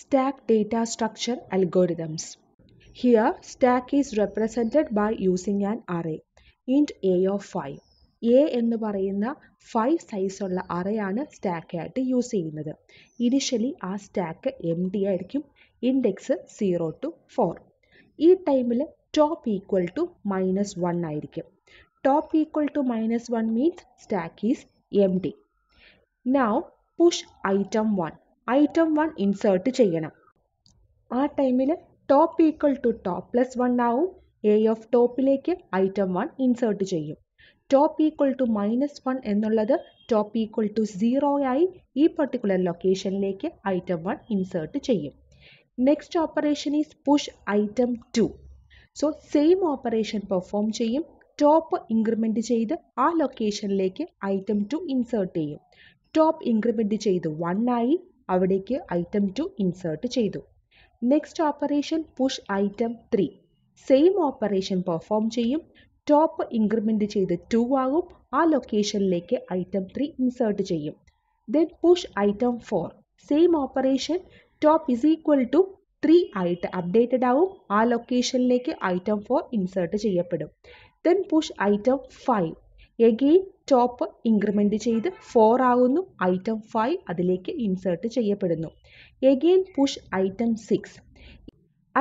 stack data structure algorithms. Here, stack is represented by using an array int a of 5. A എന്ന് പറയുന്ന five സൈസുള്ള അറയാണ് സ്റ്റാക്കായിട്ട് use ചെയ്യുന്നത് ഇനിഷ്യലി ആ സ്റ്റാക്ക് എം ഡി ആയിരിക്കും ഇൻഡെക്സ് സീറോ ടു ഫോർ ഈ ടൈമിൽ top equal to minus one ആയിരിക്കും top equal to minus one means stack is empty now push item one item one insert ചെയ്യണം ആ ടൈമിൽ top equal to top plus one ആവും a of ടോപ്പിലേക്ക് item one insert ചെയ്യും top equal to minus one എന്നുള്ളത് top equal to zero ആയി ഈ particular ലൊക്കേഷനിലേക്ക് ഐറ്റം വൺ ഇൻസേർട്ട് ചെയ്യും next operation is push item two so same operation perform ചെയ്യും top increment ചെയ്ത് ആ ലൊക്കേഷനിലേക്ക് ഐറ്റം ടു ഇൻസേർട്ട് ചെയ്യും ടോപ്പ് ഇൻക്രിമെൻറ്റ് ചെയ്ത് വൺ ആയി അവിടേക്ക് ഐറ്റം ടു ഇൻസേർട്ട് ചെയ്തു next operation push item three same operation perform ചെയ്യും ടോപ്പ് ഇൻക്രിമെൻ്റ് ചെയ്ത് ടു ആകും ആ ലൊക്കേഷനിലേക്ക് ഐറ്റം ത്രീ ഇൻസേർട്ട് ചെയ്യും then push item four same operation top is equal to three ആയിട്ട് അപ്ഡേറ്റഡ് ആവും ആ ലൊക്കേഷനിലേക്ക് ഐറ്റം ഫോർ ഇൻസേർട്ട് ചെയ്യപ്പെടും then push item five again top increment ചെയ്ത് ഫോർ ആകുന്നു ഐറ്റം ഫൈവ് അതിലേക്ക് ഇൻസേർട്ട് ചെയ്യപ്പെടുന്നു again push item six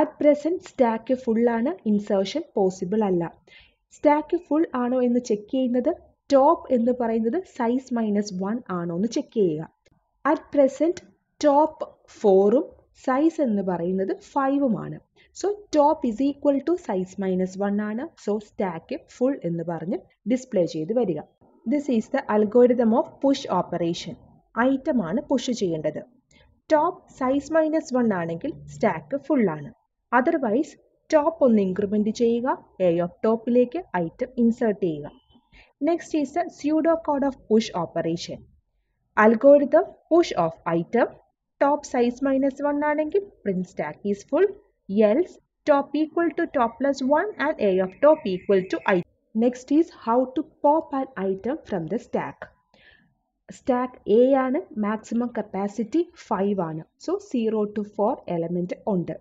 at present stack ഫുള്ളാണ് ഇൻസേർഷൻ പോസിബിൾ അല്ല സ്റ്റാക്ക് ഫുൾ ആണോ എന്ന് ചെക്ക് ചെയ്യുന്നത് ടോപ്പ് എന്ന് പറയുന്നത് സൈസ് മൈനസ് വൺ ആണോ എന്ന് ചെക്ക് ചെയ്യുക അറ്റ് പ്രസൻറ്റ് ടോപ്പ് ഫോറും സൈസ് എന്ന് പറയുന്നത് ഫൈവുമാണ് so top is equal to size minus one ആണ് സോ സ്റ്റാക്ക് ഫുൾ എന്ന് പറഞ്ഞ് ഡിസ്പ്ലേ ചെയ്ത് വരിക this is the algorithm of push operation item ആണ് പുഷ് ചെയ്യേണ്ടത് ടോപ്പ് സൈസ് മൈനസ് വൺ ആണെങ്കിൽ സ്റ്റാക്ക് ഫുൾ ആണ് അതർവൈസ് ടോപ്പ് ഒന്ന് ഇൻക്രിമെൻറ്റ് ചെയ്യുക എ ഓഫ് ടോപ്പിലേക്ക് ഐറ്റം ഇൻസേർട്ട് ചെയ്യുക next is the pseudo code of push operation algorithm push of item top size minus one ആണെങ്കിൽ print stack is full else top equal to top plus 1 and A of top equal to item. Next is how to pop an item from the stack. Stack എ ആണ് maximum capacity five ആണ് so zero to four element ഉണ്ട്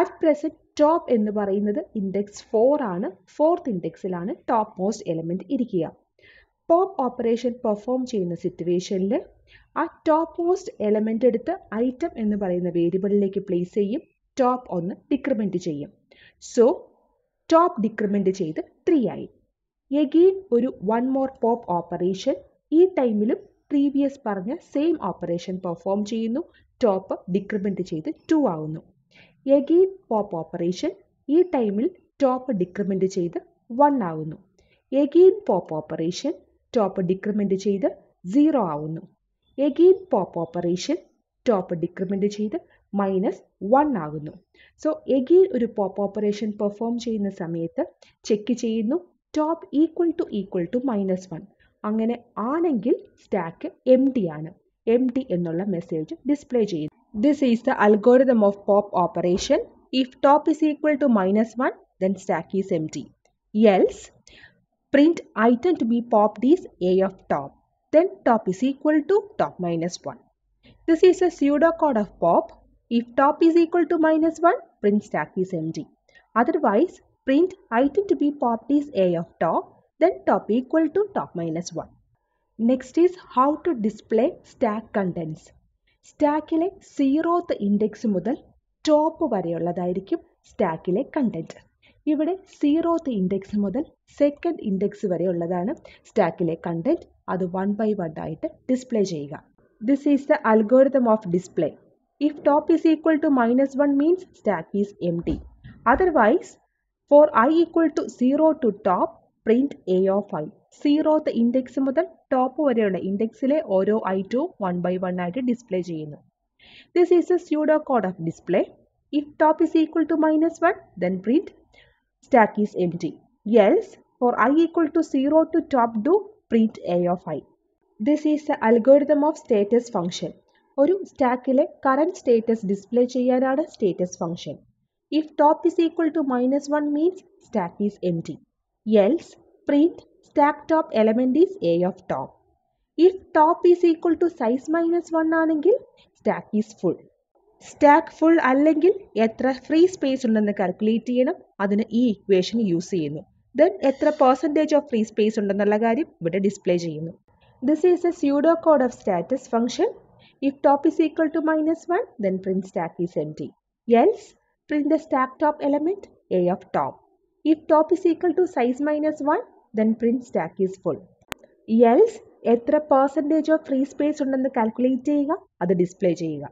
at present top എന്ന് പറയുന്നത് index four ആണ് fourth ഇൻഡെക്സിലാണ് top most element ഇരിക്കുക pop operation perform ചെയ്യുന്ന സിറ്റുവേഷനിൽ ആ ടോപ്പ് മോസ്റ്റ് എലമെൻ്റ് എടുത്ത് ഐറ്റം എന്ന് പറയുന്ന വേരിയബിളിലേക്ക് പ്ലേസ് ചെയ്യും ടോപ്പ് ഒന്ന് ഡിക്രിമെൻറ്റ് ചെയ്യും സോ ടോപ്പ് ഡിക്രിമെൻറ്റ് ചെയ്ത് ത്രീ ആയി എഗെയിൻ ഒരു വൺ മോർ പോപ്പ് ഓപ്പറേഷൻ ഈ ടൈമിലും പ്രീവിയസ് പറഞ്ഞ സെയിം ഓപ്പറേഷൻ പെർഫോം ചെയ്യുന്നു ടോപ്പ് ഡിക്രിമെൻറ്റ് ചെയ്ത് ടു ആവുന്നു എഗെയിൻ പോപ്പ് ഓപ്പറേഷൻ ഈ ടൈമിൽ ടോപ്പ് ഡിക്രിമെൻറ്റ് ചെയ്ത് വൺ ആവുന്നു again pop operation top decrement ചെയ്ത് സീറോ ആവുന്നു again pop operation top decrement ചെയ്ത് മൈനസ് വൺ ആകുന്നു സോ എഗെയിൻ ഒരു പോപ്പ് ഓപ്പറേഷൻ പെർഫോം ചെയ്യുന്ന സമയത്ത് ചെക്ക് ചെയ്യുന്നു top equal to equal to minus one അങ്ങനെ ആണെങ്കിൽ സ്റ്റാക്ക് എം ടി ആണ് എം ടി എന്നുള്ള മെസ്സേജ് ഡിസ്പ്ലേ ചെയ്യുന്നു this is the algorithm of pop operation if top is equal to minus one then stack is empty else print item to be popped is a of top then top is equal to top minus one this is a pseudo code of pop If top is equal to minus 1, print stack is empty. Otherwise, print item to be popped is A of top, then top equal to top minus 1. Next is how to display stack contents. Stack Stackile 0th index mudal top variola dairikim stackile content. Ivade 0th index mudal second index variola dana stackile content, other one by one diet display jayga. This is the algorithm of display. If top is equal to minus 1 means stack is empty. Otherwise, for i equal to 0 to top, print a of i. 0 the index model, top over the index ile oro i to 1 by 1 at display jayinu. This is a pseudo code of display. If top is equal to minus 1, then print stack is empty. Else, for i equal to 0 to top do, print a of i. This is the algorithm of status function. ഒരു സ്റ്റാക്കിലെ current status display ചെയ്യാനാണ് status function if top is equal to minus one means stack is empty else print stack top element is a of top if top is equal to size minus one ആണെങ്കിൽ stack is full stack full അല്ലെങ്കിൽ എത്ര free space ഉണ്ടെന്ന് calculate ചെയ്യണം അതിന് ഈ equation use ചെയ്യുന്നു then എത്ര percentage of free space ഉണ്ടെന്നുള്ള കാര്യം ഇവിടെ ഡിസ്പ്ലേ ചെയ്യുന്നു this is a pseudo code of status function If top is equal to minus 1, then print stack is empty. Else, print the stack top element A of top. If top is equal to size minus 1, then print stack is full. Else, എത്ര percentage of free space ഉണ്ടെന്ന് calculate ചെയ്യുക അത് display ചെയ്യുക